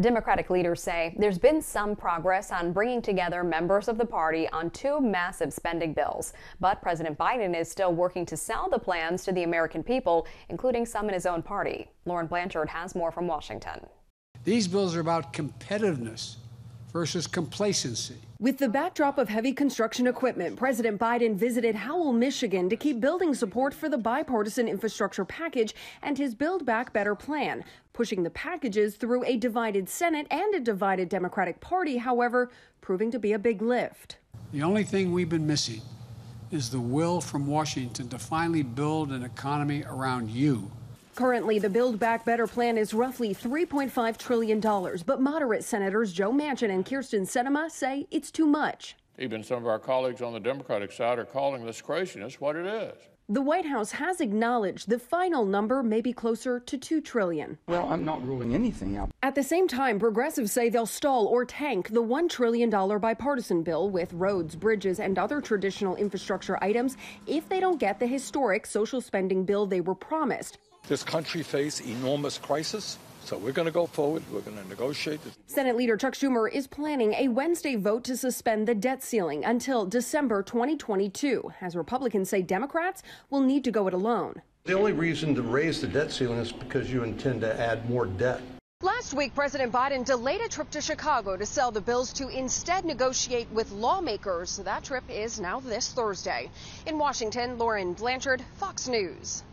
Democratic leaders say there's been some progress on bringing together members of the party on two massive spending bills. But President Biden is still working to sell the plans to the American people, including some in his own party. Lauren Blanchard has more from Washington. These bills are about competitiveness versus complacency. With the backdrop of heavy construction equipment, President Biden visited Howell, Michigan to keep building support for the bipartisan infrastructure package and his Build Back Better plan. Pushing the packages through a divided Senate and a divided Democratic Party, however, proving to be a big lift. The only thing we've been missing is the will from Washington to finally build an economy around you Currently, the Build Back Better plan is roughly $3.5 trillion, but moderate Senators Joe Manchin and Kirsten Sinema say it's too much. Even some of our colleagues on the Democratic side are calling this craziness what it is. The White House has acknowledged the final number may be closer to 2 trillion. Well, I'm not ruling anything out. At the same time, progressives say they'll stall or tank the 1 trillion dollar bipartisan bill with roads, bridges, and other traditional infrastructure items if they don't get the historic social spending bill they were promised. This country faces enormous crisis. So we're going to go forward. We're going to negotiate. Senate leader Chuck Schumer is planning a Wednesday vote to suspend the debt ceiling until December 2022, as Republicans say Democrats will need to go it alone. The only reason to raise the debt ceiling is because you intend to add more debt. Last week, President Biden delayed a trip to Chicago to sell the bills to instead negotiate with lawmakers. That trip is now this Thursday. In Washington, Lauren Blanchard, Fox News.